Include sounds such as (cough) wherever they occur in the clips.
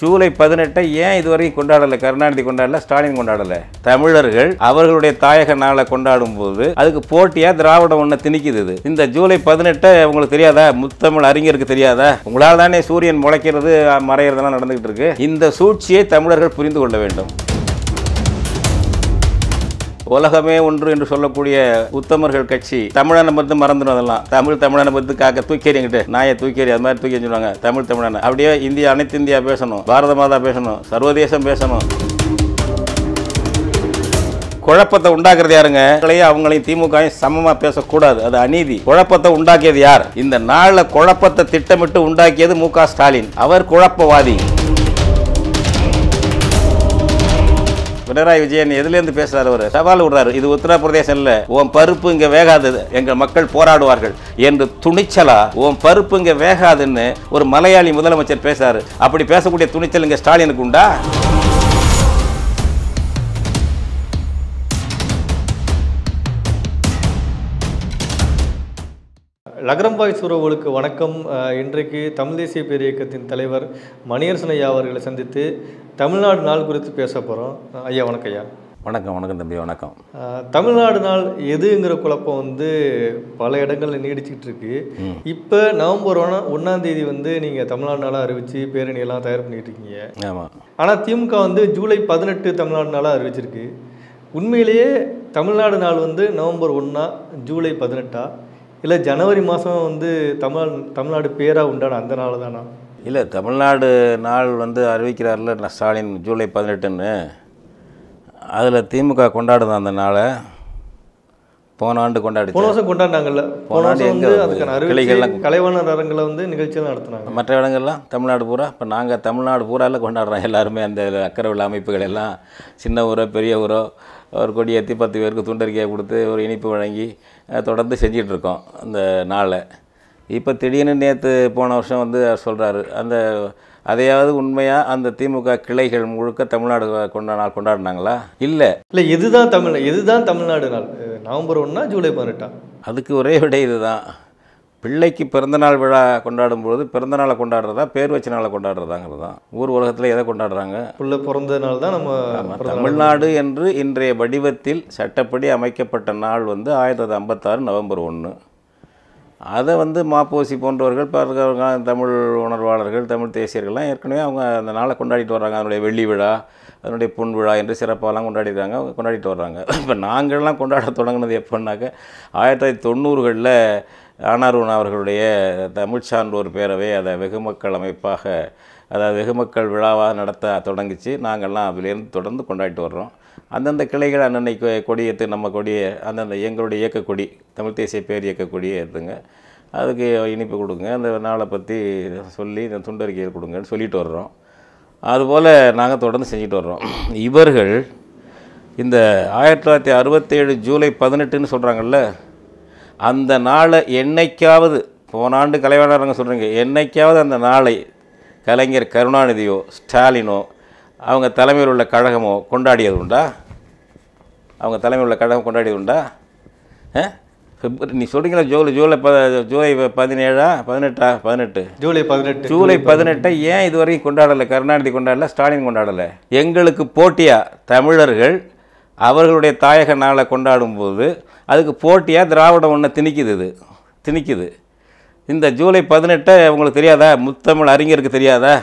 ஜூலை பதினெட்டை ஏன் இதுவரைக்கும் கொண்டாடலை கருணாநிதி கொண்டாடல ஸ்டாலின் கொண்டாடலை தமிழர்கள் அவர்களுடைய தாயக நாளை கொண்டாடும் போது அதுக்கு போட்டியாக திராவிடம் ஒன்று திணிக்குது இந்த ஜூலை பதினெட்டை உங்களுக்கு தெரியாதா முத்தமிழ் அறிஞருக்கு தெரியாதா உங்களால் தானே சூரியன் முளைக்கிறது மறைகிறதெல்லாம் நடந்துகிட்டு இருக்கு இந்த சூழ்ச்சியை தமிழர்கள் புரிந்து கொள்ள வேண்டும் உலகமே ஒன்று என்று சொல்லக்கூடிய உத்தமர்கள் கட்சி தமிழனை பற்றி மறந்துடும் அதெல்லாம் தமிழ் தமிழனை பற்றி காக்க தூக்கேறிங்கிட்டு நாயை தூக்கேறி அது மாதிரி தூக்கி சொல்லுவாங்க தமிழ் தமிழனை அப்படியே இந்தியா அனைத்து இந்தியா பேசணும் பாரத மாதா பேசணும் சர்வதேசம் பேசணும் குழப்பத்தை உண்டாக்குறது யாருங்க அவங்களையும் திமுகவையும் சமமாக பேசக்கூடாது அது அநீதி குழப்பத்தை உண்டாக்கியது யார் இந்த நாளில் குழப்பத்தை திட்டமிட்டு உண்டாக்கியது மு ஸ்டாலின் அவர் குழப்பவாதி பினராயி விஜயன் எதுலேருந்து பேசுறாரு அவர் சவால் விடுறாரு இது உத்தரப்பிரதேசம் இல்ல உன் பருப்பு இங்கே வேகாதது எங்கள் மக்கள் போராடுவார்கள் என்று துணிச்சலா உன் பருப்பு இங்கே வேகாதுன்னு ஒரு மலையாளி முதலமைச்சர் பேசுறாரு அப்படி பேசக்கூடிய துணிச்சல் இங்கே ஸ்டாலினுக்கு உண்டா நகரம்பாய் சூரவர்களுக்கு வணக்கம் இன்றைக்கு தமிழ் தேசிய பேர் இயக்கத்தின் தலைவர் மணியரசன் ஐயா அவர்களை சந்தித்து தமிழ்நாடு நாள் குறித்து பேச போகிறோம் ஐயா வணக்கம் ஐயா வணக்கம் வணக்கம் தம்பி வணக்கம் தமிழ்நாடு நாள் எதுங்கிற குழப்பம் வந்து பல இடங்களில் நீடிச்சிட்டு இருக்கு இப்போ நவம்பர் ஒன்றா ஒன்றாம் தேதி வந்து நீங்கள் தமிழ்நாடு நாளாக அறிவித்து பேரணியெல்லாம் தயார் பண்ணிட்டு இருக்கீங்க ஆமாம் ஆனால் திமுக வந்து ஜூலை பதினெட்டு தமிழ்நாடு நாளாக அறிவிச்சிருக்கு உண்மையிலேயே தமிழ்நாடு நாள் வந்து நவம்பர் ஒன்றா ஜூலை பதினெட்டா இல்லை ஜனவரி மாதம் வந்து தமிழ் தமிழ்நாடு பேராக உண்டான அந்த நாள் தானா இல்லை தமிழ்நாடு நாள் வந்து அறிவிக்கிறார்ல ஸ்டாலின் ஜூலை பதினெட்டுன்னு அதில் திமுக கொண்டாடுது அந்த நாளை போன ஆண்டு கொண்டாடி போன வருஷம் கொண்டாடினாங்கல்ல போன ஆண்டு எங்க கிளைகள்லாம் கலைவாணர் அரங்கில் வந்து நிகழ்ச்சியெல்லாம் நடத்தினாங்க மற்ற இடங்கள்லாம் தமிழ்நாடு பூரா இப்போ நாங்கள் தமிழ்நாடு பூராவில் கொண்டாடுறோம் எல்லாருமே அந்த அக்கறை உள்ள அமைப்புகள் எல்லாம் சின்ன ஊரோ பெரிய ஊரோ ஒரு கொடி ஏற்றி பத்து பேருக்கு துண்டறிக்கையை கொடுத்து ஒரு இனிப்பு வழங்கி தொடர்ந்து செஞ்சிட்ருக்கோம் அந்த நாளை இப்போ திடீர்னு நேற்று போன வருஷம் வந்து சொல்கிறாரு அந்த அதையாவது உண்மையாக அந்த திமுக கிளைகள் முழுக்க தமிழ்நாடு கொண்டா நாள் கொண்டாடினாங்களா இல்லை இல்லை இதுதான் தமிழ் இதுதான் தமிழ்நாடு நாள் நவம்பர் ஒன்னா ஜூலை பதினெட்டா அதுக்கு ஒரே விடை இதுதான் பிள்ளைக்கு பிறந்தநாள் விழா கொண்டாடும் பொழுது நாளை கொண்டாடுறதா பேர் வச்ச நாளை கொண்டாடுறதாங்கிறது தான் ஊர் உலகத்தில் எதை கொண்டாடுறாங்க பிள்ளை பிறந்ததுனால தான் நம்ம தமிழ்நாடு என்று இன்றைய வடிவத்தில் சட்டப்படி அமைக்கப்பட்ட நாள் வந்து ஆயிரத்தி தொள்ளாயிரத்தி ஐம்பத்தாறு நவம்பர் ஒன்று அதை வந்து மாப்போசி போன்றவர்கள் பார்க்க தமிழ் உணர்வாளர்கள் தமிழ் தேசியர்கள்லாம் ஏற்கனவே அவங்க அந்த நாளை கொண்டாடிட்டு வர்றாங்க அதனுடைய வெள்ளி விழா அதனுடைய பொன் விழா என்று சிறப்பாலாம் கொண்டாடிடுறாங்க அவங்க கொண்டாடிட்டு வர்றாங்க இப்போ நாங்கள்லாம் கொண்டாட தொடங்கினது எப்போன்னாக்க ஆயிரத்தி தொள்ளாயிரத்தி தொண்ணூறுகளில் ஆனார்வன் அவர்களுடைய தமிழ் சான்றோர் பேரவை அதை வெகுமக்கள் அமைப்பாக அதாவது வெகுமக்கள் விழாவாக நடத்த தொடங்கிச்சு நாங்கள்லாம் அதிலேருந்து தொடர்ந்து கொண்டாடிட்டு வர்றோம் அந்தந்த கிளைகள் அன்னன்னைக்கு கொடியத்து நம்ம கொடியை அந்தந்த எங்களுடைய இயக்க கொடி தமிழ் தேசிய பேர் இயக்க கொடியை ஏற்றுங்க அதுக்கு இனிப்பு கொடுங்க அந்த நாளை பற்றி சொல்லி இந்த துண்டறிக்கையை கொடுங்கன்னு சொல்லிட்டு வர்றோம் அதுபோல் நாங்கள் தொடர்ந்து செஞ்சுட்டு வர்றோம் இவர்கள் இந்த ஆயிரத்தி தொள்ளாயிரத்தி அறுபத்தேழு ஜூலை பதினெட்டுன்னு சொல்கிறாங்கல்ல அந்த நாளை என்னைக்காவது போன ஆண்டு சொல்கிறீங்க என்றைக்காவது அந்த நாளை கலைஞர் கருணாநிதியோ ஸ்டாலினோ அவங்க தலைமையில் உள்ள கழகமோ கொண்டாடியது உண்டா அவங்க தலைமையில் உள்ள கழகம் கொண்டாடியது உண்டா ஃபிப்ரவரி நீ சொல்கிறீங்களா ஜூலை ஜூலை ப ஜூலை பதினேழா பதினெட்டா பதினெட்டு ஜூலை பதினெட்டு ஜூலை பதினெட்டை ஏன் இது வரைக்கும் கொண்டாடலை கருணாநிதி கொண்டாடலை ஸ்டாலின் கொண்டாடலை எங்களுக்கு போட்டியாக தமிழர்கள் அவர்களுடைய தாயக நாளை கொண்டாடும் போது அதுக்கு போட்டியாக திராவிடம் ஒன்று திணிக்குது இது திணிக்குது இந்த ஜூலை பதினெட்டை உங்களுக்கு தெரியாதா முத்தமிழ் அறிஞருக்கு தெரியாதா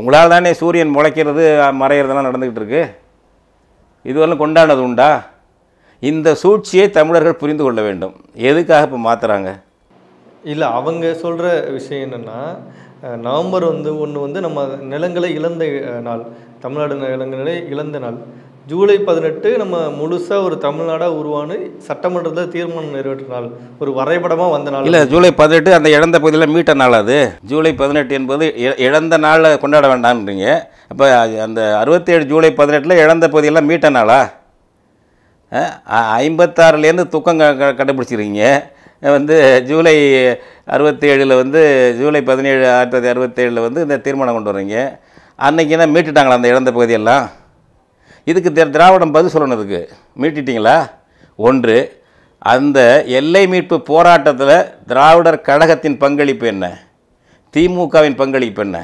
உங்களால் தானே சூரியன் முளைக்கிறது மறைகிறதெல்லாம் நடந்துக்கிட்டு இருக்கு இதுவெல்லாம் கொண்டானது உண்டா இந்த சூழ்ச்சியை தமிழர்கள் புரிந்து கொள்ள வேண்டும் எதுக்காக இப்போ மாற்றுறாங்க இல்லை அவங்க சொல்கிற விஷயம் என்னென்னா நவம்பர் வந்து ஒன்று வந்து நம்ம நிலங்களை இழந்த நாள் தமிழ்நாடு நிலங்களை இழந்த நாள் ஜூலை பதினெட்டு நம்ம முழுசாக ஒரு தமிழ்நாடாக உருவானு சட்டமன்றத்தில் தீர்மானம் நிறைவேற்ற நாள் ஒரு வரைபடமாக வந்த நாள் இல்லை ஜூலை பதினெட்டு அந்த இழந்த பகுதியில் மீட்ட நாள் அது ஜூலை பதினெட்டு என்பது இழந்த நாளில் கொண்டாட வேண்டாம்ன்றீங்க அப்போ அந்த அறுபத்தேழு ஜூலை பதினெட்டில் இழந்த பகுதியெல்லாம் மீட்ட நாளா ஐம்பத்தாறுலேருந்து துக்கம் கண்டுபிடிச்சிருக்கீங்க வந்து ஜூலை அறுபத்தேழில் வந்து ஜூலை பதினேழு ஆயிரத்தி தொள்ளாயிரத்தி அறுபத்தேழில் வந்து இந்த தீர்மானம் கொண்டு வரீங்க அன்றைக்கி தான் மீட்டுட்டாங்களா அந்த இழந்த பகுதியெல்லாம் இதுக்கு திராவிடம் பதில் சொல்லணும் இதுக்கு மீட்டிட்டிங்களா ஒன்று அந்த எல்லை மீட்பு போராட்டத்தில் திராவிடர் கழகத்தின் பங்களிப்பு என்ன திமுகவின் பங்களிப்பு என்ன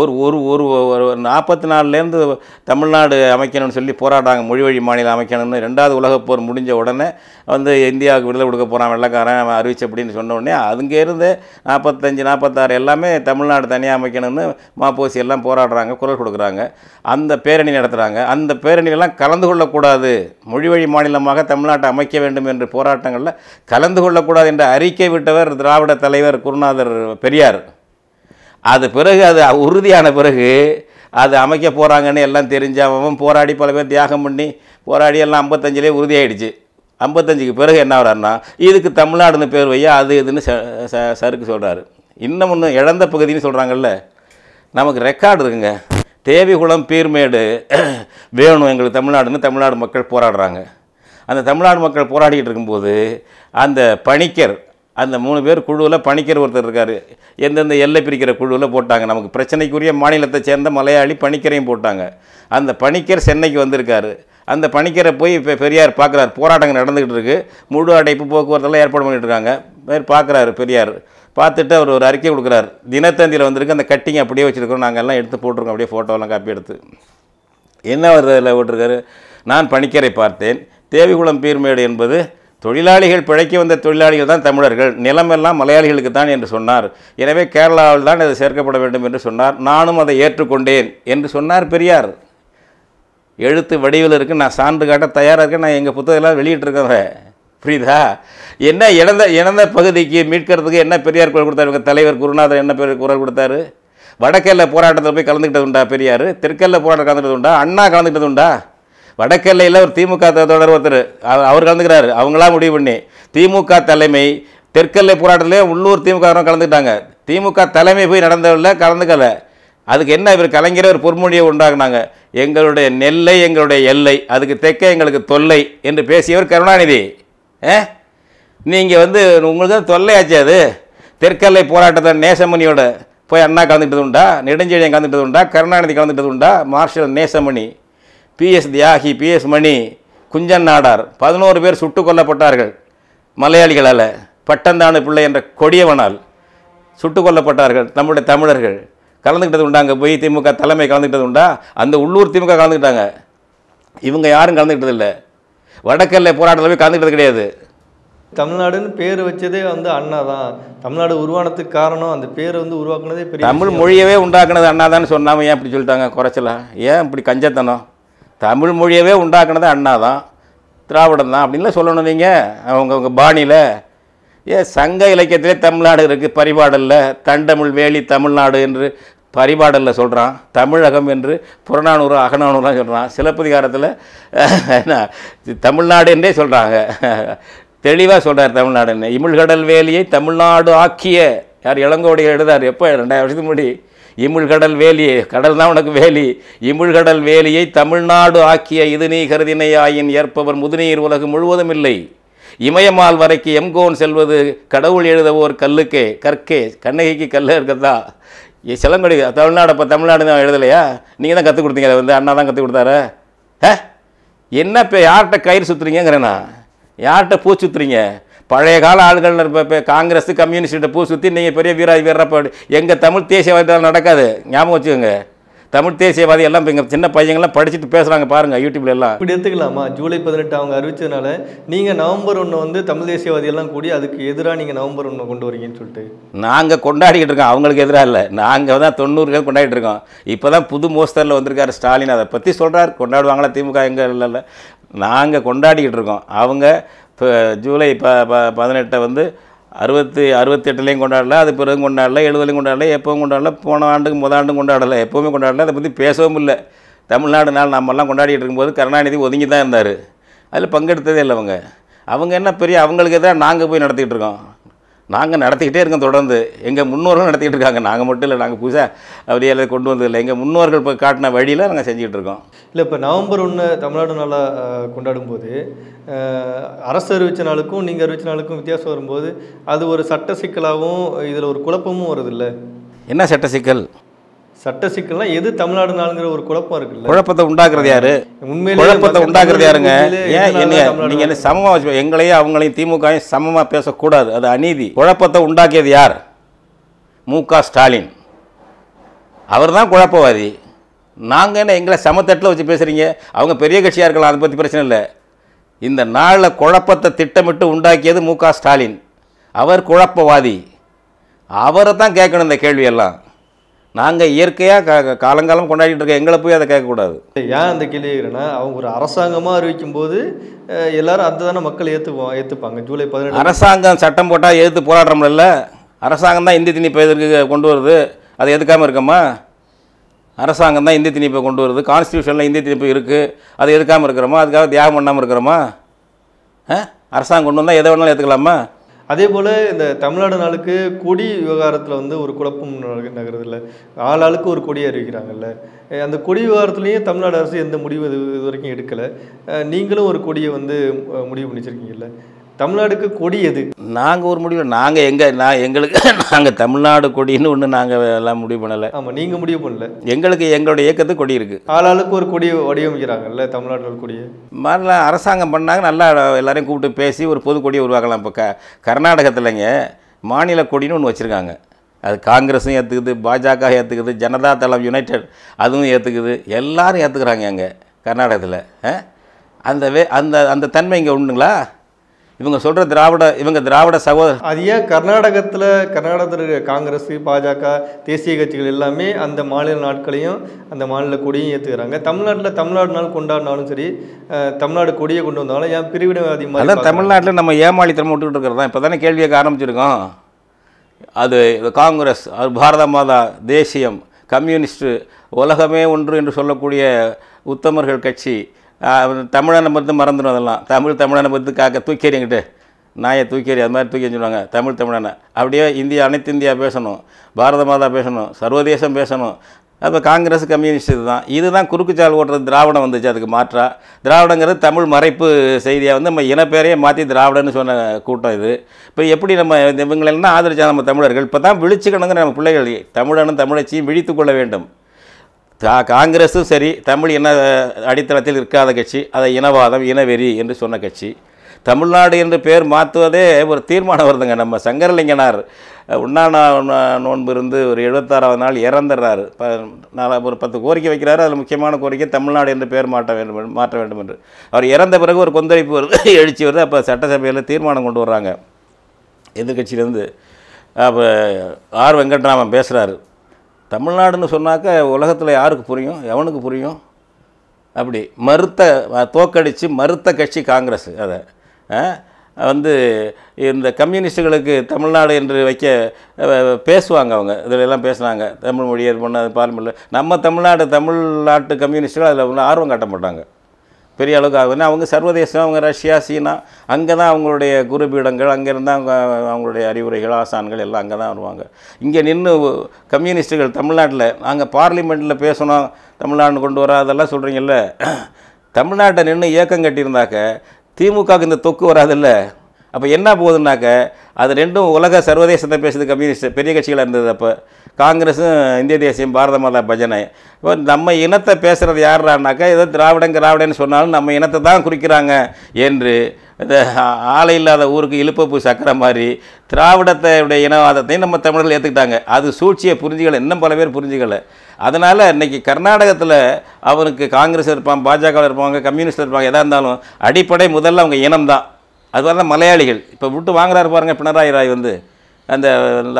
ஒரு ஒரு ஒரு ஒரு நாற்பத்தி நாலுலேருந்து தமிழ்நாடு அமைக்கணும்னு சொல்லி போராடுறாங்க மொழி வழி மாநிலம் அமைக்கணும்னு ரெண்டாவது உலகப்போர் முடிஞ்ச உடனே வந்து இந்தியாவுக்கு விடுதலை கொடுக்க போகிறான் வெள்ளக்காரன் அப்படின்னு சொன்ன உடனே அங்கேருந்து நாற்பத்தஞ்சு நாற்பத்தாறு எல்லாமே தமிழ்நாடு தனியாக அமைக்கணும்னு மாப்போசி எல்லாம் போராடுறாங்க குரல் கொடுக்குறாங்க அந்த பேரணி நடத்துகிறாங்க அந்த பேரணியெல்லாம் கலந்து கொள்ளக்கூடாது மொழி வழி மாநிலமாக தமிழ்நாட்டை அமைக்க வேண்டும் என்று போராட்டங்களில் கலந்து கொள்ளக்கூடாது என்ற அறிக்கை விட்டவர் திராவிட தலைவர் குருநாதர் பெரியார் அது பிறகு அது உறுதியான பிறகு அது அமைக்க போகிறாங்கன்னு எல்லாம் தெரிஞ்சு அவன் போராடி பல பேர் தியாகம் பண்ணி போராடி எல்லாம் ஐம்பத்தஞ்சிலே உறுதியாயிடுச்சு ஐம்பத்தஞ்சுக்கு பிறகு என்ன வராருன்னா இதுக்கு தமிழ்நாடுன்னு பேர் வையா அது இதுன்னு ச சருக்கு சொல்கிறாரு இன்னும் ஒன்று இழந்த பகுதின்னு சொல்கிறாங்கல்ல நமக்கு ரெக்கார்டு இருக்குங்க தேவிகுளம் பீர்மேடு (clears throat) வேணும் எங்களுக்கு தமிழ்நாடுன்னு தமிழ்நாடு மக்கள் போராடுறாங்க அந்த தமிழ்நாடு மக்கள் போராடிக்கிட்டு இருக்கும்போது அந்த பணிக்கர் அந்த மூணு பேர் குழுவில் பணிக்கிற ஒருத்தர் இருக்கார் எந்தெந்த எல்லை பிரிக்கிற குழுவில் போட்டாங்க நமக்கு பிரச்சனைக்குரிய மாநிலத்தை சேர்ந்த மலையாளி பணிக்கரையும் போட்டாங்க அந்த பணிக்கர் சென்னைக்கு வந்திருக்காரு அந்த பணிக்கரை போய் இப்போ பெரியார் பார்க்குறாரு போராட்டங்கள் நடந்துக்கிட்டு இருக்குது முழு அடைப்பு போக்குவரத்தெல்லாம் ஏற்பாடு பண்ணிகிட்டு இருக்காங்க பேர் பார்க்குறாரு பெரியார் பார்த்துட்டு அவர் ஒரு அறிக்கை கொடுக்குறாரு தினத்தந்தியில் வந்திருக்கு அந்த கட்டிங் அப்படியே வச்சுருக்கோம் நாங்கள் எல்லாம் எடுத்து போட்டிருக்கோம் அப்படியே ஃபோட்டோலாம் காப்பி எடுத்து என்ன வருது அதில் போட்டிருக்காரு நான் பணிக்கரை பார்த்தேன் தேவிகுளம் பீர்மேடு என்பது தொழிலாளிகள் பிழைக்க வந்த தொழிலாளிகள் தான் தமிழர்கள் நிலமெல்லாம் மலையாளிகளுக்கு தான் என்று சொன்னார் எனவே கேரளாவில் தான் அது சேர்க்கப்பட வேண்டும் என்று சொன்னார் நானும் அதை ஏற்றுக்கொண்டேன் என்று சொன்னார் பெரியார் எழுத்து வடிவில் இருக்கு நான் சான்று காட்ட தயாராக இருக்கேன் நான் எங்கள் புத்தகம்லாம் வெளியிட்டிருக்கேன் புரியுதா என்ன இழந்த இழந்த பகுதிக்கு மீட்கிறதுக்கு என்ன பெரியார் குரல் கொடுத்தார் இவங்க தலைவர் குருநாதர் என்ன பெரிய குரல் கொடுத்தாரு வடக்கல்ல போராட்டத்தில் போய் கலந்துக்கிட்டது உண்டா பெரியார் தெற்கல்ல போராட்டம் கலந்துக்கிட்டது உண்டா அண்ணா கலந்துக்கிட்டது உண்டா வடக்கல்லையில் ஒரு திமுக தொடர் ஒருத்தர் அவர் கலந்துக்கிறாரு அவங்களாம் முடிவு பண்ணி திமுக தலைமை தெற்கல்லை போராட்டத்திலே உள்ளூர் திமுக கலந்துக்கிட்டாங்க திமுக தலைமை போய் நடந்தவரில் கலந்துக்கல அதுக்கு என்ன இவர் கலைஞர் ஒரு பொறுமொழியை உண்டாகினாங்க எங்களுடைய நெல்லை எங்களுடைய எல்லை அதுக்கு தெற்க எங்களுக்கு தொல்லை என்று பேசியவர் கருணாநிதி ஏ நீங்கள் வந்து உங்களுக்கு தான் தொல்லையாச்சு அது தெற்கல்லை போராட்டத்தை நேசமணியோட போய் அண்ணா கலந்துக்கிட்டது உண்டா நெடுஞ்செழியன் கலந்துகிட்டது உண்டா கருணாநிதி கலந்துகிட்டது உண்டா marshal Nesamani PS Thiyagi PS Mani Kunjan Nadar பதினோரு பேர் சுட்டு கொல்லப்பட்டார்கள் மலையாளிகளால் பட்டந்தானு பிள்ளை என்ற கொடியவனால் சுட்டு கொல்லப்பட்டார்கள் நம்முடைய தமிழர்கள் கலந்துக்கிட்டது உண்டா அங்கே போய் திமுக தலைமை கலந்துக்கிட்டது உண்டா அந்த உள்ளூர் திமுக கலந்துக்கிட்டாங்க இவங்க யாரும் கலந்துக்கிட்டது இல்லை வடக்கல்ல போராட்டத்தில் போய் கலந்துக்கிட்டது கிடையாது தமிழ்நாடுன்னு பேர் வச்சதே வந்து அண்ணா தான் தமிழ்நாடு உருவானத்துக்கு காரணம் அந்த பேரை வந்து உருவாக்குனதே தமிழ் மொழியவே உண்டாக்குனது அண்ணா தான் சொன்னாமல் ஏன் இப்படி சொல்லிட்டாங்க குறைச்சலாம் ஏன் இப்படி கஞ்சத்தனம் தமிழ் மொழியவே உண்டாக்குனது அண்ணா தான் திராவிடம் தான் அப்படின்லாம் சொல்லணும் நீங்கள் அவங்கவுங்க பாணியில் ஏ சங்க இலக்கியத்திலே தமிழ்நாடு இருக்குது பரிபாடலில் தண்டமிழ் வேலி தமிழ்நாடு என்று பரிபாடலில் சொல்கிறான் தமிழகம் என்று புறநானூறு அகநானூறுலாம் சொல்கிறான் சிலப்பதிகாரத்தில் என்ன தமிழ்நாடு என்றே சொல்கிறாங்க தெளிவாக சொல்கிறார் தமிழ்நாடுன்னு இமிழ்கடல் வேலியை தமிழ்நாடு ஆக்கிய யார் இளங்கோடியை எழுதார் எப்போ ரெண்டாயிரம் வருஷத்துக்கு முன்னாடி இமுழ்கடல் வேலியை கடல் தான் உனக்கு வேலி இமுழ்கடல் வேலியை தமிழ்நாடு ஆக்கிய இது நீ கருதினையாயின் ஏற்பவர் முதுநீர் உலகம் முழுவதும் இல்லை இமயமால் வரைக்கு எம்கோன் செல்வது கடவுள் எழுதவோர் கல்லுக்கே கற்கே கண்ணகிக்கு கல்லு இருக்கிறதா சிலங்கொடி தமிழ்நாடு அப்போ தமிழ்நாடு தான் எழுதலையா நீங்கள் தான் கற்றுக் கொடுத்தீங்க அதை வந்து அண்ணா தான் கற்றுக் கொடுத்தாரு என்ன இப்போ யார்கிட்ட கயிறு சுற்றுறீங்கிறேண்ணா யார்கிட்ட பூ சுற்றுறீங்க பழைய கால ஆளுகள் இப்போ காங்கிரஸ் கம்யூனிஸ்ட்டு பூ சுற்றி நீங்கள் பெரிய வீராதி வீரப்பாடு எங்கள் தமிழ் தேசியவாதிகள் நடக்காது ஞாபகம் வச்சுக்கோங்க தமிழ் தேசியவாதி எல்லாம் இப்போ எங்கள் சின்ன பையங்கள்லாம் படிச்சுட்டு பேசுகிறாங்க பாருங்கள் யூடியூப்ல எல்லாம் இப்படி எடுத்துக்கலாமா ஜூலை பதினெட்டு அவங்க அறிவிச்சதுனால நீங்கள் நவம்பர் ஒன்று வந்து தமிழ் தேசியவாதி எல்லாம் கூடி அதுக்கு எதிராக நீங்கள் நவம்பர் ஒன்று கொண்டு வரீங்கன்னு சொல்லிட்டு நாங்கள் கொண்டாடிக்கிட்டு இருக்கோம் அவங்களுக்கு எதிராக இல்லை நாங்கள் தான் தொண்ணூறுகள் கொண்டாடிட்டு இருக்கோம் இப்போ தான் புது மோஸ்தரில் வந்திருக்காரு ஸ்டாலின் அதை பற்றி சொல்கிறார் கொண்டாடுவாங்களா திமுக எங்கே இல்லை நாங்கள் கொண்டாடிக்கிட்டு இருக்கோம் அவங்க இப்போ ஜூலை ப ப பதினெட்டை வந்து அறுபத்தி அறுபத்தெட்டுலேயும் கொண்டாடல அது பிறகு கொண்டாடலை எழுபதுலையும் கொண்டாடல எப்போவும் கொண்டாடல போன ஆண்டுக்கு முத ஆண்டும் கொண்டாடலை எப்போவுமே கொண்டாடல அதை பற்றி பேசவும் இல்லை தமிழ்நாடு நாள் நம்மெல்லாம் கொண்டாடிட்டு இருக்கும்போது கருணாநிதி ஒதுங்கி தான் இருந்தார் அதில் பங்கெடுத்ததே இல்லை அவங்க அவங்க என்ன பெரிய அவங்களுக்கு தான் நாங்கள் போய் நடத்திக்கிட்டு இருக்கோம் நாங்கள் நடத்திக்கிட்டே இருக்கோம் தொடர்ந்து எங்கள் முன்னோர்கள் நடத்திக்கிட்டு இருக்காங்க நாங்கள் மட்டும் இல்லை நாங்கள் புதுசாக அப்படியே எல்லாம் கொண்டு வந்ததில்லை எங்கள் முன்னோர்கள் இப்போ காட்டின வழியில் நாங்கள் செஞ்சுக்கிட்டு இருக்கோம் இல்லை இப்போ நவம்பர் ஒன்று தமிழ்நாடு நாளாக கொண்டாடும் போது அரசு அறிவிச்ச நாளுக்கும் நீங்கள் அறிவிச்ச நாளுக்கும் வித்தியாசம் வரும்போது அது ஒரு சட்ட சிக்கலாகவும் இதில் ஒரு குழப்பமும் இல்லை என்ன சட்ட சிக்கல் சட்ட சிக்கல்லாம் எது தமிழ்நாடுனாலுங்கிற ஒரு குழப்பம் இருக்குல்ல குழப்பத்தை உண்டாக்குறது யாரு உண்மையிலே குழப்பத்தை உண்டாக்குறது யாருங்க ஏன் என்ன நீங்க என்ன சமமா வச்சு எங்களையும் அவங்களையும் திமுகவையும் சமமா பேசக்கூடாது அது அநீதி குழப்பத்தை உண்டாக்கியது யார் மு க ஸ்டாலின் அவர் தான் குழப்பவாதி நாங்கள் என்ன எங்களை சமத்தட்டில் வச்சு பேசுகிறீங்க அவங்க பெரிய கட்சியாக இருக்கலாம் அதை பற்றி பிரச்சனை இல்லை இந்த நாளில் குழப்பத்தை திட்டமிட்டு உண்டாக்கியது மு க ஸ்டாலின் அவர் குழப்பவாதி அவரை தான் கேட்கணும் இந்த கேள்வியெல்லாம் நாங்கள் இயற்கையாக கா காலங்காலம் கொண்டாடிட்டு இருக்க எங்களை போய் அதை கேட்கக்கூடாது ஏன் அந்த கேள்வி கேட்குறேன்னா அவங்க ஒரு அரசாங்கமாக அறிவிக்கும் போது எல்லாரும் அது தானே மக்கள் ஏற்றுப்போம் ஏற்றுப்பாங்க ஜூலை பதினெட்டு அரசாங்கம் சட்டம் போட்டால் எதிர்த்து போராடுறோம்ல அரசாங்கம் தான் இந்தி திணிப்பை எதிர்க்கு கொண்டு வருது அதை எதுக்காமல் இருக்கம்மா அரசாங்கம் தான் இந்தி திணிப்பை கொண்டு வருது கான்ஸ்டியூஷனில் இந்தி திணிப்பு இருக்குது அதை எதுக்காமல் இருக்கிறோமா அதுக்காக தியாகம் பண்ணாமல் இருக்கிறோமா அரசாங்கம் கொண்டு வந்தால் எதை வேணாலும் ஏற்றுக்கலாமா அதே போல் இந்த தமிழ்நாடு நாளுக்கு கொடி விவகாரத்தில் வந்து ஒரு குழப்பம் நகரதில்ல ஆளாளுக்கு ஒரு கொடி அறிவிக்கிறாங்கல்ல அந்த கொடி விவகாரத்துலேயும் தமிழ்நாடு அரசு எந்த முடிவு இது வரைக்கும் எடுக்கலை நீங்களும் ஒரு கொடியை வந்து முடிவு பண்ணிச்சிருக்கீங்கல்ல தமிழ்நாடுக்கு கொடி எது நாங்கள் ஒரு முடிவு நாங்கள் எங்கள் நான் எங்களுக்கு (laughs) நாங்கள் தமிழ்நாடு கொடின்னு ஒன்று நாங்கள் எல்லாம் முடிவு பண்ணலை ஆமாம் நீங்கள் முடிவு பண்ணல எங்களுக்கு எங்களோட இயக்கத்து கொடி இருக்குது ஆளாளுக்கு ஒரு கொடி வடிவமைக்கிறாங்கல்ல தமிழ்நாட்டில் கொடியை மாதிரிலாம் அரசாங்கம் பண்ணாங்க நல்லா எல்லாரையும் கூப்பிட்டு பேசி ஒரு பொது கொடியை உருவாக்கலாம் இப்போ க கர்நாடகத்தில்ங்க மாநில கொடின்னு ஒன்று வச்சுருக்காங்க அது காங்கிரஸும் ஏற்றுக்குது பாஜக ஏற்றுக்குது ஜனதா தளம் யுனைடெட் அதுவும் ஏற்றுக்குது எல்லோரும் ஏற்றுக்குறாங்க அங்கே கர்நாடகத்தில் அந்த வே அந்த அந்த தன்மை இங்கே உண்டுங்களா இவங்க சொல்கிற திராவிட இவங்க திராவிட சகோதர அது ஏன் கர்நாடகத்தில் கர்நாடகத்தில் இருக்கிற காங்கிரஸ் பாஜக தேசிய கட்சிகள் எல்லாமே அந்த மாநில நாட்களையும் அந்த மாநில கொடியும் ஏற்றுக்கிறாங்க தமிழ்நாட்டில் தமிழ்நாடு நாள் கொண்டாடினாலும் சரி தமிழ்நாடு கொடியை கொண்டு வந்தாலும் ஏன் பிரிவினவாதி அதான் தமிழ்நாட்டில் நம்ம ஏமாளித்தனம் விட்டுக்கிட்டு இருக்கிறதா இப்போ தானே கேள்வியை ஆரம்பிச்சிருக்கோம் அது காங்கிரஸ் பாரத மாதா தேசியம் கம்யூனிஸ்ட்டு உலகமே ஒன்று என்று சொல்லக்கூடிய உத்தமர்கள் கட்சி தமிழனை பற்றி மறந்துடும் அதெல்லாம் தமிழ் தமிழனை பற்றி காக்க தூக்கேறிங்கிட்டு நாயை தூக்கேறி அது மாதிரி தூக்கி சொல்லுவாங்க தமிழ் தமிழனை அப்படியே இந்தியா அனைத்து இந்தியா பேசணும் பாரத மாதா பேசணும் சர்வதேசம் பேசணும் அப்போ காங்கிரஸ் கம்யூனிஸ்ட் தான் இதுதான் குறுக்குச்சால் ஓட்டுறது திராவிடம் வந்துச்சு அதுக்கு மாற்றாக திராவிடங்கிறது தமிழ் மறைப்பு செய்தியாக வந்து நம்ம இனப்பேரையே மாற்றி திராவிடன்னு சொன்ன கூட்டம் இது இப்போ எப்படி நம்ம இவங்களெல்லாம் ஆதரிச்சா நம்ம தமிழர்கள் இப்போ தான் விழிச்சுக்கணுங்கிற நம்ம பிள்ளைகள் தமிழனும் தமிழச்சியும் விழித்து கொள்ள வேண்டும் காங்கிரஸும் சரி தமிழ் இன அடித்தளத்தில் இருக்காத கட்சி அதை இனவாதம் இனவெறி என்று சொன்ன கட்சி தமிழ்நாடு என்று பெயர் மாற்றுவதே ஒரு தீர்மானம் வருதுங்க நம்ம சங்கரலிங்கனார் உண்ணானா நோன்பு இருந்து ஒரு எழுபத்தாறாவது நாள் இறந்துடுறாரு நான் ஒரு பத்து கோரிக்கை வைக்கிறாரு அதில் முக்கியமான கோரிக்கை தமிழ்நாடு என்று பேர் மாற்ற வேண்டும் மாற்ற வேண்டும் என்று அவர் இறந்த பிறகு ஒரு கொந்தளிப்பு வருது (laughs) எழுச்சி வருது அப்போ சட்டசபையில் தீர்மானம் கொண்டு வர்றாங்க எதிர்கட்சியிலேருந்து அப்போ ஆர் வெங்கட்ராமன் பேசுகிறாரு தமிழ்நாடுன்னு சொன்னாக்க உலகத்தில் யாருக்கு புரியும் எவனுக்கு புரியும் அப்படி மறுத்த தோக்கடித்து மறுத்த கட்சி காங்கிரஸ் அதை வந்து இந்த கம்யூனிஸ்டுகளுக்கு தமிழ்நாடு என்று வைக்க பேசுவாங்க அவங்க எல்லாம் பேசுனாங்க தமிழ் மொழியை பண்ண பார்மெண்ட்டில் நம்ம தமிழ்நாடு தமிழ்நாட்டு கம்யூனிஸ்டுகள் அதில் ஒன்றும் ஆர்வம் காட்ட மாட்டாங்க பெரிய அளவுக்கு ஆகுதுன்னா அவங்க சர்வதேசம் அவங்க ரஷ்யா சீனா அங்கே தான் அவங்களுடைய குருபீடங்கள் அங்கேருந்து அவங்க அவங்களுடைய அறிவுரைகள் ஆசான்கள் எல்லாம் அங்கே தான் வருவாங்க இங்கே நின்று கம்யூனிஸ்ட்டுகள் தமிழ்நாட்டில் நாங்கள் பார்லிமெண்ட்டில் பேசணும் தமிழ்நாடு கொண்டு வர அதெல்லாம் சொல்கிறீங்கல்ல (clears throat) தமிழ்நாட்டை நின்று இயக்கம் கட்டியிருந்தாக்க திமுகவுக்கு இந்த தொக்கு வராதில்ல அப்போ என்ன போகுதுனாக்க அது ரெண்டும் உலக சர்வதேசத்தை பேசுது கம்யூனிஸ்ட் பெரிய கட்சிகளாக இருந்தது அப்போ காங்கிரஸும் இந்திய தேசியம் பாரத மாதா பஜனை இப்போ நம்ம இனத்தை பேசுகிறது யாருடானாக்கா ஏதோ திராவிடங்க திராவிடன்னு சொன்னாலும் நம்ம இனத்தை தான் குறிக்கிறாங்க என்று இந்த ஆலை இல்லாத ஊருக்கு இழுப்பப்பு சக்கரை மாதிரி திராவிடத்தையுடைய இனவாதத்தையும் நம்ம தமிழர்கள் ஏற்றுக்கிட்டாங்க அது சூழ்ச்சியை புரிஞ்சுக்கலை இன்னும் பல பேர் புரிஞ்சுக்கலை அதனால் இன்றைக்கி கர்நாடகத்தில் அவனுக்கு காங்கிரஸ் இருப்பான் பாஜகவில் இருப்பாங்க கம்யூனிஸ்டில் இருப்பாங்க எதாக இருந்தாலும் அடிப்படை முதல்ல அவங்க இனம்தான் தான் மலையாளிகள் இப்போ விட்டு வாங்குறாரு பாருங்கள் பினராயி ராய் வந்து அந்த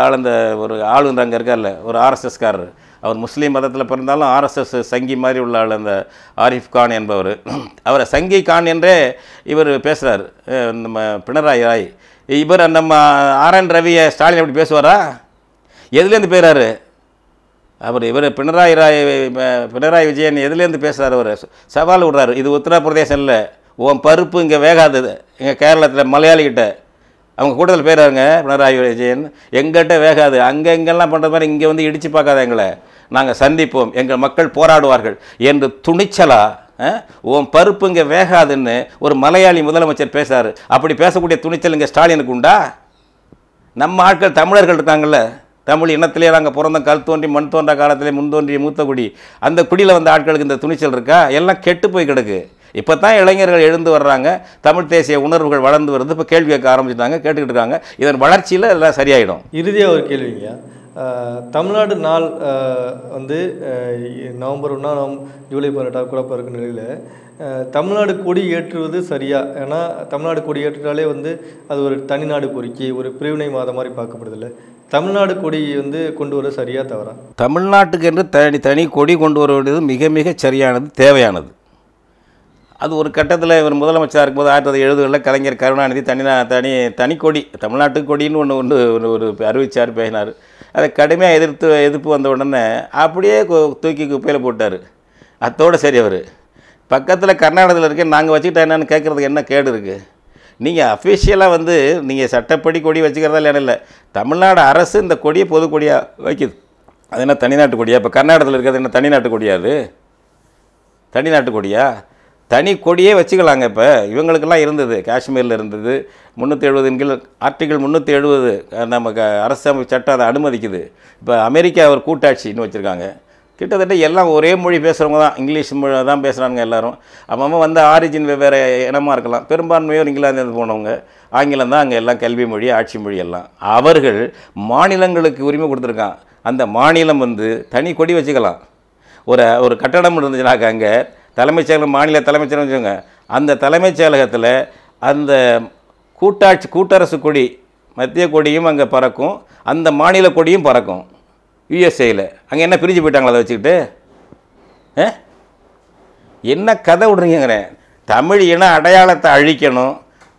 ஆள் அந்த ஒரு ஆளுநர் அங்கே இருக்கார்ல ஒரு ஆர்எஸ்எஸ்காரர் அவர் முஸ்லீம் மதத்தில் பிறந்தாலும் ஆர்எஸ்எஸ் சங்கி மாதிரி உள்ள ஆள் அந்த ஆரிஃப் கான் என்பவர் அவரை சங்கி கான் என்றே இவர் பேசுகிறார் நம்ம பினராயி ராய் இவர் நம்ம ஆர் என் ரவியை ஸ்டாலின் எப்படி பேசுவாரா எதுலேருந்து பேராரு அவர் இவர் பினராயி ராய் பினராயி விஜயன் எதுலேருந்து பேசுகிறார் அவர் சவால் விடுறாரு இது உத்தரப்பிரதேசம் இல்லை உன் பருப்பு இங்கே வேகாதது எங்கள் கேரளத்தில் மலையாளிகிட்ட அவங்க கூட்டத்தில் போயிடுறாங்க பினராயி விஜயன் எங்கிட்ட வேகாது அங்கே எங்கெல்லாம் பண்ணுற மாதிரி இங்கே வந்து இடித்து பார்க்காத எங்களை நாங்கள் சந்திப்போம் எங்கள் மக்கள் போராடுவார்கள் என்று துணிச்சலாக உன் பருப்பு இங்கே வேகாதுன்னு ஒரு மலையாளி முதலமைச்சர் பேசுகிறார் அப்படி பேசக்கூடிய துணிச்சல் இங்கே ஸ்டாலினுக்கு உண்டா நம்ம ஆட்கள் தமிழர்கள் இருக்காங்கள்ல தமிழ் இனத்திலே நாங்கள் பிறந்த கல் தோன்றி மண் தோன்ற காலத்திலே முன் தோன்றிய மூத்த குடி அந்த குடியில் வந்த ஆட்களுக்கு இந்த துணிச்சல் இருக்கா எல்லாம் கெட்டு போய் கிடக்கு இப்போ தான் இளைஞர்கள் எழுந்து வர்றாங்க தமிழ் தேசிய உணர்வுகள் வளர்ந்து வருது இப்போ கேள்வி கேட்க ஆரம்பிச்சிட்டாங்க கேட்டுக்கிட்டு இருக்காங்க இதன் வளர்ச்சியில் எல்லாம் சரியாயிடும் இறுதியாக ஒரு கேள்விங்க தமிழ்நாடு நாள் வந்து நவம்பர் ஒன்றா ஜூலை பதினெட்டாக குழப்பம் இருக்கிற நிலையில் தமிழ்நாடு கொடி ஏற்றுவது சரியா ஏன்னா தமிழ்நாடு கொடி ஏற்றினாலே வந்து அது ஒரு தனிநாடு பொறுக்கி ஒரு பிரிவினை மாதம் மாதிரி பார்க்கப்படுதில்ல தமிழ்நாடு கொடி வந்து கொண்டு வர சரியா தவறா தமிழ்நாட்டுக்கு என்று தனி தனி கொடி கொண்டு வருவது மிக மிக சரியானது தேவையானது அது ஒரு கட்டத்தில் இவர் முதலமைச்சராக இருக்கும்போது ஆயிரத்தி தொள்ளாயிரத்தி எழுபதுகளில் கலைஞர் கருணாநிதி தனி தனி தனி கொடி தமிழ்நாட்டு கொடின்னு ஒன்று ஒன்று ஒரு அறிவிச்சார் பேசினார் அதை கடுமையாக எதிர்த்து எதிர்ப்பு வந்த உடனே அப்படியே தூக்கி குப்பையில் போட்டார் அத்தோடு சரி அவர் பக்கத்தில் கர்நாடகத்தில் இருக்க நாங்கள் வச்சுக்கிட்டா என்னென்னு கேட்குறதுக்கு என்ன கேடு இருக்குது நீங்கள் அஃபிஷியலாக வந்து நீங்கள் சட்டப்படி கொடி வச்சுக்கிறதா இல்லைன்னு இல்லை தமிழ்நாடு அரசு இந்த கொடியை பொது கொடியாக வைக்குது அது என்ன தனிநாட்டு கொடியா இப்போ கர்நாடகத்தில் இருக்கிறது என்ன தனிநாட்டு கொடியா அது தனிநாட்டு கொடியா தனி கொடியே வச்சுக்கலாங்க இப்போ இவங்களுக்கெல்லாம் இருந்தது காஷ்மீரில் இருந்தது முந்நூற்றி எழுபதின் கீழ் ஆர்டிகிள் முந்நூற்றி எழுபது நமக்கு அரசமைப்பு சட்டம் அதை அனுமதிக்குது இப்போ அமெரிக்கா ஒரு கூட்டாட்சின்னு வச்சுருக்காங்க கிட்டத்தட்ட எல்லாம் ஒரே மொழி பேசுகிறவங்க தான் இங்கிலீஷ் மொழி தான் பேசுகிறாங்க எல்லோரும் அப்போ வந்து ஆரிஜின் வெவ்வேறு இனமாக இருக்கலாம் பெரும்பான்மையோர் இங்கிலாந்து போனவங்க ஆங்கிலம் தான் அங்கே எல்லாம் கல்வி மொழி ஆட்சி மொழி எல்லாம் அவர்கள் மாநிலங்களுக்கு உரிமை கொடுத்துருக்கான் அந்த மாநிலம் வந்து தனி கொடி வச்சுக்கலாம் ஒரு ஒரு கட்டடம் இருந்துச்சுனாக்க அங்கே தலைமைச் செயலகம் மாநில தலைமைச் செயலகம் அந்த தலைமைச் செயலகத்தில் அந்த கூட்டாட்சி கூட்டரசு கொடி மத்திய கொடியும் அங்கே பறக்கும் அந்த மாநில கொடியும் பறக்கும் யுஎஸ்ஏயில் அங்கே என்ன பிரிஞ்சு போயிட்டாங்களா அதை வச்சுக்கிட்டு என்ன கதை விடுறீங்கிறேன் தமிழ் இன அடையாளத்தை அழிக்கணும்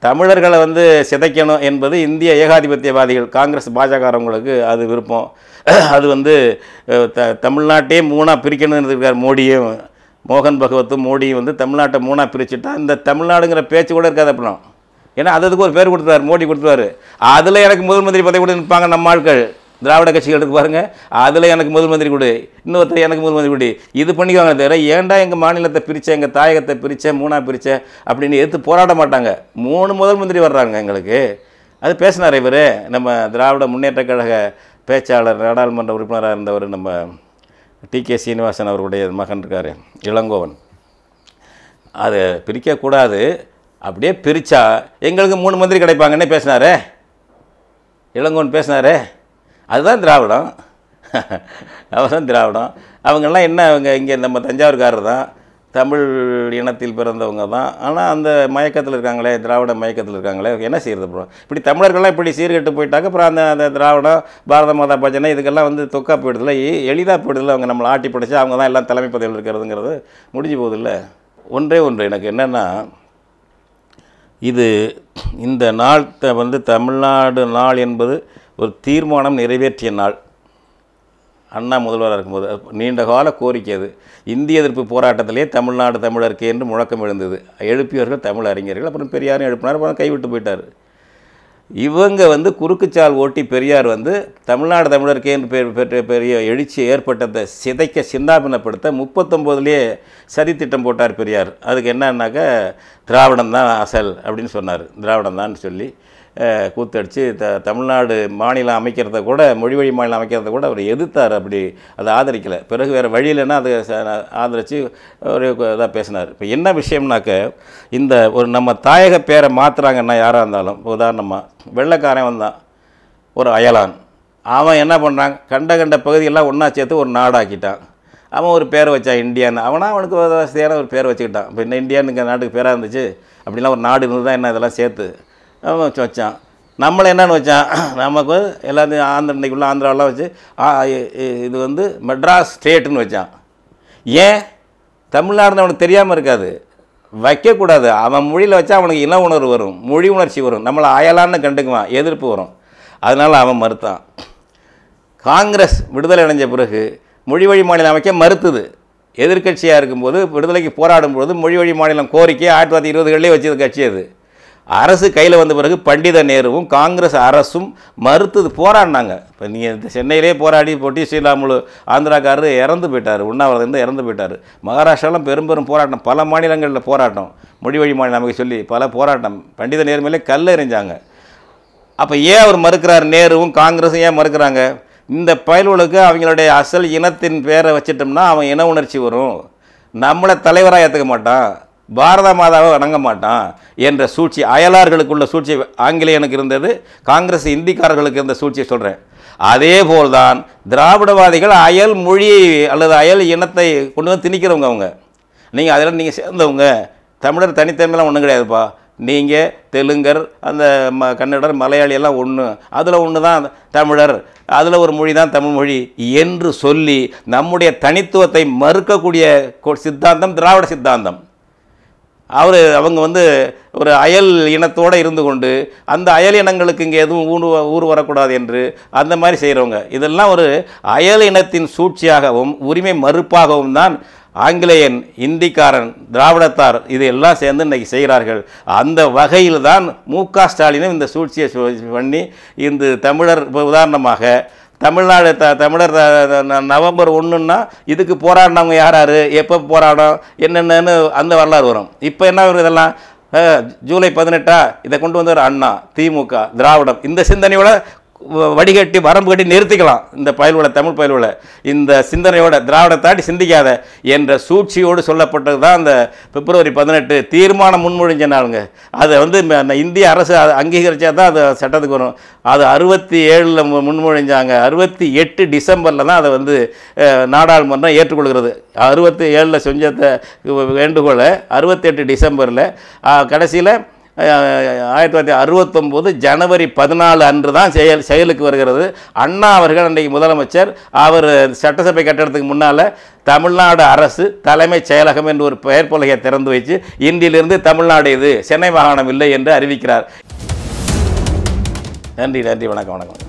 தமிழர்களை வந்து சிதைக்கணும் என்பது இந்திய ஏகாதிபத்தியவாதிகள் காங்கிரஸ் பாஜகவங்களுக்கு அது விருப்பம் அது வந்து த தமிழ்நாட்டையே மூணாக பிரிக்கணும்னு இருக்கார் மோடியும் மோகன் பகவத்தும் மோடியும் வந்து தமிழ்நாட்டை மூணாக பிரிச்சுட்டா இந்த தமிழ்நாடுங்கிற பேச்சு கூட இருக்காது அப்படின்னா ஏன்னா அதுக்கு ஒரு பேர் கொடுத்துருவார் மோடி கொடுத்துருவாரு அதில் எனக்கு முதல் மந்திரி பதவி கூட நிற்பாங்க நம்ம ஆட்கள் திராவிட கட்சிகள் இருக்கு பாருங்கள் அதில் எனக்கு முதல் மந்திரி கொடு இன்னொருத்தர் எனக்கு முதல் மந்திரி கொடு இது பண்ணிக்குவாங்க தவிர ஏன்டா எங்கள் மாநிலத்தை பிரித்தேன் எங்கள் தாயகத்தை பிரித்தேன் மூணாக பிரித்தேன் அப்படின்னு எடுத்து போராட மாட்டாங்க மூணு முதல் மந்திரி வர்றாங்க எங்களுக்கு அது பேசினார் இவர் நம்ம திராவிட முன்னேற்ற கழக பேச்சாளர் நாடாளுமன்ற உறுப்பினராக இருந்தவர் நம்ம டி கே சீனிவாசன் அவருடைய மகன் இருக்கார் இளங்கோவன் அது பிரிக்கக்கூடாது அப்படியே பிரித்தா எங்களுக்கு மூணு மந்திரி கிடைப்பாங்கன்னே பேசினாரே இளங்கோவன் பேசினாரே அதுதான் திராவிடம் (laughs) அவர் தான் திராவிடம் அவங்கெல்லாம் என்ன அவங்க இங்கே நம்ம தஞ்சாவூர்காரர் தான் தமிழ் இனத்தில் பிறந்தவங்க தான் ஆனால் அந்த மயக்கத்தில் இருக்காங்களே திராவிட மயக்கத்தில் இருக்காங்களே என்ன செய்கிறது அப்புறம் இப்படி தமிழர்கள்லாம் இப்படி சீர்கெட்டு போயிட்டாக்க அப்புறம் அந்த அந்த திராவிடம் பாரத மாதா பஜனை இதுக்கெல்லாம் வந்து தொக்கா போயிடுதில்ல எளிதாக போயிடுதில்ல அவங்க நம்மளை ஆட்டி பிடிச்சி அவங்க தான் எல்லாம் தலைமை பதவியில் இருக்கிறதுங்கிறது முடிஞ்சு போகுதில்ல ஒன்றே ஒன்று எனக்கு என்னென்னா இது இந்த நாள் வந்து தமிழ்நாடு நாள் என்பது ஒரு தீர்மானம் நிறைவேற்றிய நாள் அண்ணா முதல்வராக இருக்கும்போது நீண்ட கால கோரிக்கை அது இந்திய எதிர்ப்பு போராட்டத்திலே தமிழ்நாடு தமிழருக்கு என்று முழக்கம் எழுந்தது எழுப்பியவர்கள் தமிழ் அறிஞர்கள் அப்புறம் பெரியாரும் எழுப்பினார் அப்புறம் கைவிட்டு போயிட்டார் இவங்க வந்து குறுக்குச்சால் ஓட்டி பெரியார் வந்து தமிழ்நாடு தமிழருக்கே என்று பெற்ற பெரிய எழுச்சி ஏற்பட்டதை சிதைக்க சிந்தாபனப்படுத்த முப்பத்தொம்போதுலேயே சதி திட்டம் போட்டார் பெரியார் அதுக்கு என்னன்னாக்கா திராவிடம் தான் அசல் அப்படின்னு சொன்னார் திராவிடம் தான் சொல்லி கூத்தடிச்சு த தமிழ்நாடு மாநிலம் அமைக்கிறத கூட மொழி வழி மாநிலம் அமைக்கிறத கூட அவர் எதிர்த்தார் அப்படி அதை ஆதரிக்கலை பிறகு வேறு வழி இல்லைன்னா ச ஆதரித்து ஒரு இதாக பேசினார் இப்போ என்ன விஷயம்னாக்க இந்த ஒரு நம்ம தாயக பேரை மாற்றுறாங்கன்னா யாராக இருந்தாலும் உதாரணமாக வெள்ளைக்காரன் வந்தான் ஒரு அயலான் அவன் என்ன பண்ணுறான் கண்ட கண்ட பகுதியெல்லாம் ஒன்றா சேர்த்து ஒரு நாடாக்கிட்டான் அவன் ஒரு பேரை வச்சான் இந்தியான்னு அவனா அவனுக்கு வசதியான ஒரு பேரை வச்சுக்கிட்டான் இப்போ என்ன இந்தியான்னு நாட்டுக்கு பேராக இருந்துச்சு அப்படிலாம் ஒரு நாடு தான் என்ன இதெல்லாம் சேர்த்து வச்சு வச்சான் நம்மளை என்னென்னு வச்சான் நமக்கு எல்லாத்தையும் ஆந்திர இன்றைக்குள்ளே ஆந்திராவெலாம் வச்சு இது வந்து மெட்ராஸ் ஸ்டேட்டுன்னு வச்சான் ஏன் தமிழ்நாடுன்னு அவனுக்கு தெரியாமல் இருக்காது வைக்கக்கூடாது அவன் மொழியில் வச்சா அவனுக்கு இன உணர்வு வரும் மொழி உணர்ச்சி வரும் நம்மளை அயலான்னு கண்டுக்குவான் எதிர்ப்பு வரும் அதனால் அவன் மறுத்தான் காங்கிரஸ் விடுதலை அடைஞ்ச பிறகு மொழி வழி மாநிலம் அமைக்க மறுத்துது எதிர்கட்சியாக இருக்கும்போது விடுதலைக்கு போராடும்போது மொழி வழி மாநிலம் கோரிக்கை ஆயிரத்தி தொள்ளாயிரத்தி இருபதுகளிலே வச்சது கட்சி அது அரசு கையில் வந்த பிறகு பண்டித நேருவும் காங்கிரஸ் அரசும் மறுத்து போராடினாங்க இப்போ நீங்கள் சென்னையிலே போராடி போட்டி ஸ்ரீராமுலு ஆந்திராக்காரர் இறந்து போயிட்டார் உண்ணாவிரதம் இறந்து போயிட்டார் மகாராஷ்டிராவிலும் பெரும் பெரும் போராட்டம் பல மாநிலங்களில் போராட்டம் மொழி வழி மாநில சொல்லி பல போராட்டம் பண்டித நேரு மேலே கல் எறிஞ்சாங்க அப்போ ஏன் அவர் மறுக்கிறார் நேருவும் காங்கிரஸும் ஏன் மறுக்கிறாங்க இந்த பயல்களுக்கு அவங்களுடைய அசல் இனத்தின் பேரை வச்சிட்டோம்னா அவன் இன உணர்ச்சி வரும் நம்மளை தலைவராக ஏற்றுக்க மாட்டான் பாரத மாதாவை வணங்க மாட்டான் என்ற சூழ்ச்சி அயலார்களுக்குள்ள சூழ்ச்சி ஆங்கிலேயனுக்கு இருந்தது காங்கிரஸ் இந்திக்காரர்களுக்கு இருந்த சூழ்ச்சியை சொல்கிறேன் அதே போல்தான் திராவிடவாதிகள் அயல் மொழியை அல்லது அயல் இனத்தை கொண்டு வந்து திணிக்கிறவங்க அவங்க நீங்கள் அதில் நீங்கள் சேர்ந்தவங்க தமிழர் தனித்தன்மைலாம் ஒன்றும் கிடையாதுப்பா நீங்கள் தெலுங்கர் அந்த ம கன்னடர் மலையாளி எல்லாம் ஒன்று அதில் ஒன்று தான் தமிழர் அதில் ஒரு மொழி தான் தமிழ் மொழி என்று சொல்லி நம்முடைய தனித்துவத்தை மறுக்கக்கூடிய சித்தாந்தம் திராவிட சித்தாந்தம் அவர் அவங்க வந்து ஒரு அயல் இனத்தோடு இருந்து கொண்டு அந்த அயல் இனங்களுக்கு இங்கே எதுவும் ஊடு ஊர் வரக்கூடாது என்று அந்த மாதிரி செய்கிறவங்க இதெல்லாம் ஒரு அயல் இனத்தின் சூழ்ச்சியாகவும் உரிமை மறுப்பாகவும் தான் ஆங்கிலேயன் இந்திக்காரன் திராவிடத்தார் இது எல்லாம் சேர்ந்து இன்றைக்கி செய்கிறார்கள் அந்த வகையில் தான் மு க ஸ்டாலினும் இந்த சூழ்ச்சியை பண்ணி இந்த தமிழர் இப்போ உதாரணமாக தமிழ்நாடு த தமிழர் நவம்பர் ஒன்றுன்னா இதுக்கு போராடினவங்க யார் யார் எப்போ போராடும் என்னென்னு அந்த வரலாறு வரும் இப்போ என்ன வரும் இதெல்லாம் ஜூலை பதினெட்டா இதை கொண்டு வந்தவர் அண்ணா திமுக திராவிடம் இந்த சிந்தனையோட வடிகட்டி வரம்பு கட்டி நிறுத்திக்கலாம் இந்த பயல்களை தமிழ் பயல்களை இந்த சிந்தனையோட திராவிட தாட்டி சிந்திக்காத என்ற சூழ்ச்சியோடு சொல்லப்பட்டது தான் அந்த பிப்ரவரி பதினெட்டு தீர்மானம் முன்மொழிஞ்ச நாளுங்க அதை வந்து இந்திய அரசு அங்கீகரித்தா தான் அது சட்டத்துக்கு வரும் அது அறுபத்தி ஏழில் முன்மொழிஞ்சாங்க அறுபத்தி எட்டு டிசம்பரில் தான் அதை வந்து நாடாளுமன்றம் ஏற்றுக்கொள்கிறது அறுபத்தி ஏழில் செஞ்சத்தை வேண்டுகோளை அறுபத்தெட்டு டிசம்பரில் கடைசியில் ஆயிரத்தி தொள்ளாயிரத்தி அறுபத்தொம்போது ஜனவரி பதினாலு அன்று தான் செயல் செயலுக்கு வருகிறது அண்ணா அவர்கள் அன்றைக்கு முதலமைச்சர் அவர் சட்டசபை கட்டடத்துக்கு முன்னால் தமிழ்நாடு அரசு தலைமைச் செயலகம் என்று ஒரு பெயர் பலகையை திறந்து வைத்து இந்தியிலிருந்து தமிழ்நாடு இது சென்னை மாகாணம் இல்லை என்று அறிவிக்கிறார் நன்றி நன்றி வணக்கம் வணக்கம்